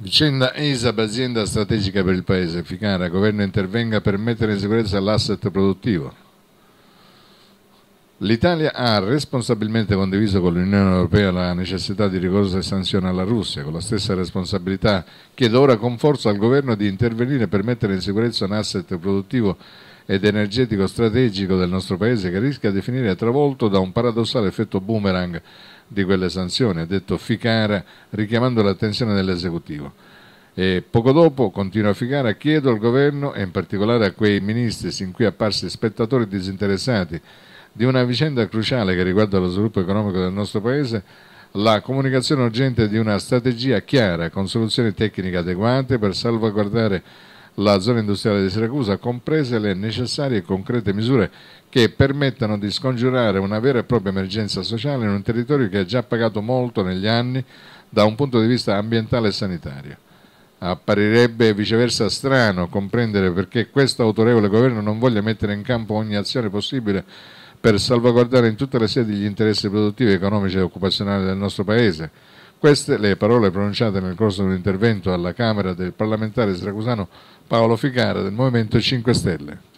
Vicenda ESAB, azienda strategica per il Paese, Ficara, governo intervenga per mettere in sicurezza l'asset produttivo. L'Italia ha responsabilmente condiviso con l'Unione Europea la necessità di rigorose sanzioni alla Russia, con la stessa responsabilità chiedo ora con forza al governo di intervenire per mettere in sicurezza un asset produttivo ed energetico strategico del nostro paese che rischia di finire travolto da un paradossale effetto boomerang di quelle sanzioni, ha detto Ficara richiamando l'attenzione dell'esecutivo. E poco dopo, continua Ficara, chiedo al governo e in particolare a quei ministri sin qui apparsi spettatori disinteressati di una vicenda cruciale che riguarda lo sviluppo economico del nostro Paese, la comunicazione urgente di una strategia chiara con soluzioni tecniche adeguate per salvaguardare la zona industriale di Siracusa, comprese le necessarie e concrete misure che permettano di scongiurare una vera e propria emergenza sociale in un territorio che ha già pagato molto negli anni da un punto di vista ambientale e sanitario. Apparirebbe viceversa strano comprendere perché questo autorevole governo non voglia mettere in campo ogni azione possibile per salvaguardare in tutte le sedi gli interessi produttivi, economici e occupazionali del nostro Paese. Queste le parole pronunciate nel corso di un intervento alla Camera del parlamentare siracusano Paolo Ficara del Movimento 5 Stelle.